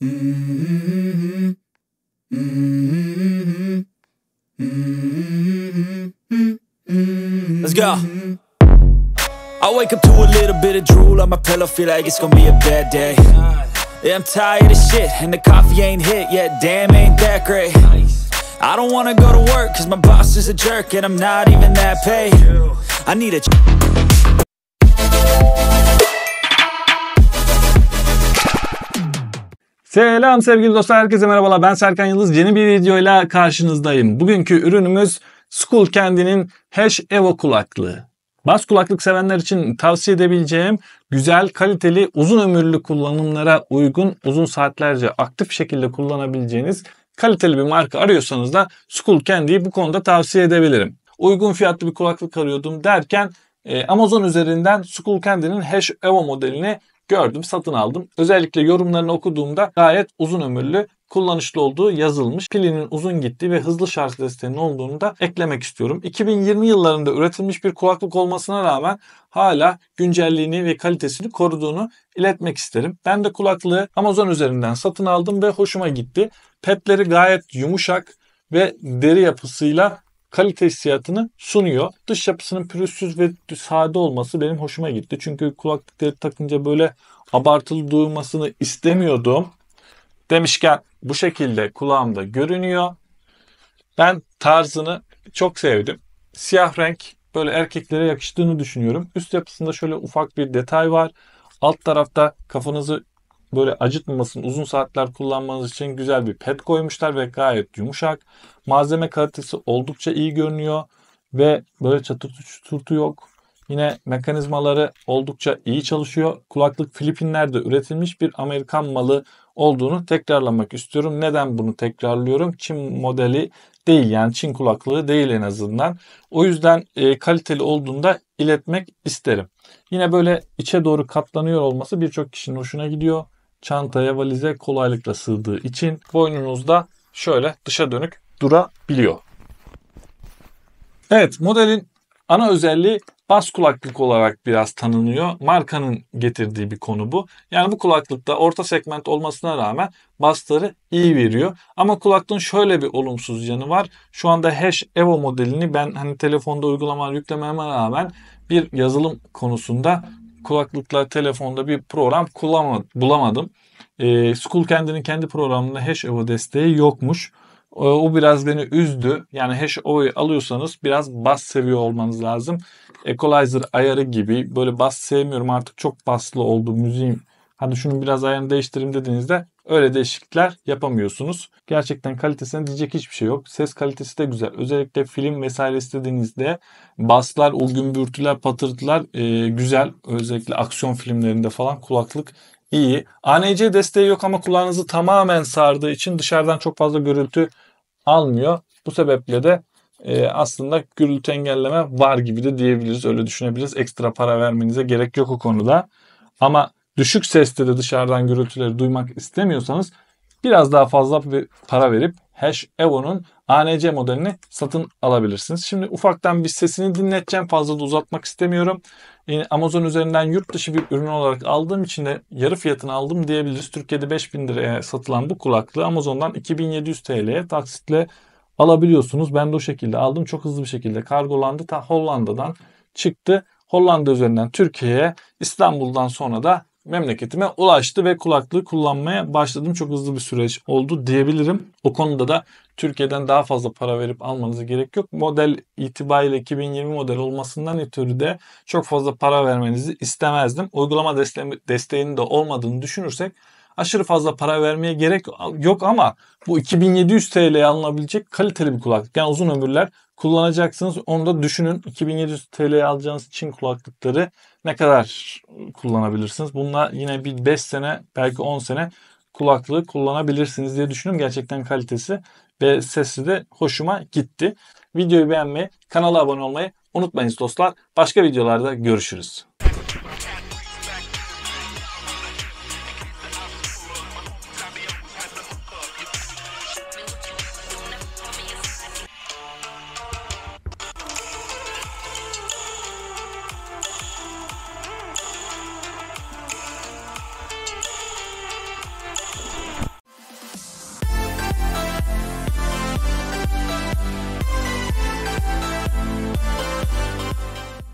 Let's go. I wake up to a little bit of drool on my pillow, feel like it's gonna be a bad day. Yeah, I'm tired of shit, and the coffee ain't hit yet, damn, ain't that great. I don't wanna go to work, cause my boss is a jerk, and I'm not even that paid. I need a. Selam sevgili dostlar, herkese merhabalar. Ben Serkan Yıldız. Yeni bir videoyla karşınızdayım. Bugünkü ürünümüz Skull Candy'nin Hash Evo kulaklığı. Bas kulaklık sevenler için tavsiye edebileceğim güzel, kaliteli, uzun ömürlü kullanımlara uygun, uzun saatlerce aktif şekilde kullanabileceğiniz kaliteli bir marka arıyorsanız da Skull Candy'yi bu konuda tavsiye edebilirim. Uygun fiyatlı bir kulaklık arıyordum derken e, Amazon üzerinden Skull Candy'nin Hash Evo modelini gördüm, satın aldım. Özellikle yorumlarını okuduğumda gayet uzun ömürlü kullanışlı olduğu yazılmış. Pilinin uzun gittiği ve hızlı şarj desteğinin olduğunu da eklemek istiyorum. 2020 yıllarında üretilmiş bir kulaklık olmasına rağmen hala güncelliğini ve kalitesini koruduğunu iletmek isterim. Ben de kulaklığı Amazon üzerinden satın aldım ve hoşuma gitti. Pepleri gayet yumuşak ve deri yapısıyla kalite hissiyatını sunuyor. Dış yapısının pürüzsüz ve sade olması benim hoşuma gitti. Çünkü kulaklıkları takınca böyle abartılı duymasını istemiyordum. Demişken bu şekilde kulağımda görünüyor. Ben tarzını çok sevdim. Siyah renk böyle erkeklere yakıştığını düşünüyorum. Üst yapısında şöyle ufak bir detay var. Alt tarafta kafanızı böyle acıtmamasın uzun saatler kullanmanız için güzel bir pet koymuşlar ve gayet yumuşak. Malzeme kalitesi oldukça iyi görünüyor ve böyle çatırtı çuturtu yok. Yine mekanizmaları oldukça iyi çalışıyor. Kulaklık Filipinler'de üretilmiş bir Amerikan malı olduğunu tekrarlamak istiyorum. Neden bunu tekrarlıyorum? Çin modeli değil yani Çin kulaklığı değil en azından. O yüzden e, kaliteli olduğunda iletmek isterim. Yine böyle içe doğru katlanıyor olması birçok kişinin hoşuna gidiyor. Çantaya valize kolaylıkla sığdığı için boynunuzda şöyle dışa dönük durabiliyor. Evet modelin ana özelliği bas kulaklık olarak biraz tanınıyor. Markanın getirdiği bir konu bu. Yani bu kulaklıkta orta segment olmasına rağmen basları iyi veriyor. Ama kulaklığın şöyle bir olumsuz yanı var. Şu anda Hash Evo modelini ben hani telefonda uygulama yüklememe rağmen bir yazılım konusunda kulaklıkla telefonda bir program bulamadım. E, School kendinin kendi programında Hash Evo desteği yokmuş. O biraz beni üzdü. Yani hash oy alıyorsanız biraz bas seviyor olmanız lazım. Equalizer ayarı gibi böyle bas sevmiyorum artık çok baslı oldu müziğim. Hadi şunu biraz ayarını değiştireyim dediğinizde öyle değişiklikler yapamıyorsunuz. Gerçekten kalitesine diyecek hiçbir şey yok. Ses kalitesi de güzel. Özellikle film vesaire istediğinizde baslar, o gümbürtüler, patırtılar e, güzel. Özellikle aksiyon filmlerinde falan kulaklık iyi. ANC desteği yok ama kulağınızı tamamen sardığı için dışarıdan çok fazla gürültü almıyor. Bu sebeple de e, aslında gürültü engelleme var gibi de diyebiliriz. Öyle düşünebiliriz. Ekstra para vermenize gerek yok o konuda. Ama düşük seste de dışarıdan gürültüleri duymak istemiyorsanız biraz daha fazla para verip Hash Evo'nun ANC modelini satın alabilirsiniz. Şimdi ufaktan bir sesini dinleteceğim. Fazla da uzatmak istemiyorum. Yani Amazon üzerinden yurt dışı bir ürün olarak aldığım için de yarı fiyatını aldım diyebiliriz. Türkiye'de 5000 liraya satılan bu kulaklığı Amazon'dan 2700 TL'ye taksitle alabiliyorsunuz. Ben de o şekilde aldım. Çok hızlı bir şekilde kargolandı. Ta Hollanda'dan çıktı. Hollanda üzerinden Türkiye'ye İstanbul'dan sonra da memleketime ulaştı ve kulaklığı kullanmaya başladım. Çok hızlı bir süreç oldu diyebilirim. O konuda da Türkiye'den daha fazla para verip almanıza gerek yok. Model itibariyle 2020 model olmasından ötürü de çok fazla para vermenizi istemezdim. Uygulama deste desteğinin de olmadığını düşünürsek aşırı fazla para vermeye gerek yok ama bu 2700 TL'ye alınabilecek kaliteli bir kulaklık. Yani uzun ömürler kullanacaksınız. Onu da düşünün. 2700 TL'ye alacağınız Çin kulaklıkları ne kadar kullanabilirsiniz? Bununla yine bir 5 sene belki 10 sene kulaklığı kullanabilirsiniz diye düşünüyorum. Gerçekten kalitesi ve sesi de hoşuma gitti. Videoyu beğenmeyi, kanala abone olmayı unutmayınız dostlar. Başka videolarda görüşürüz.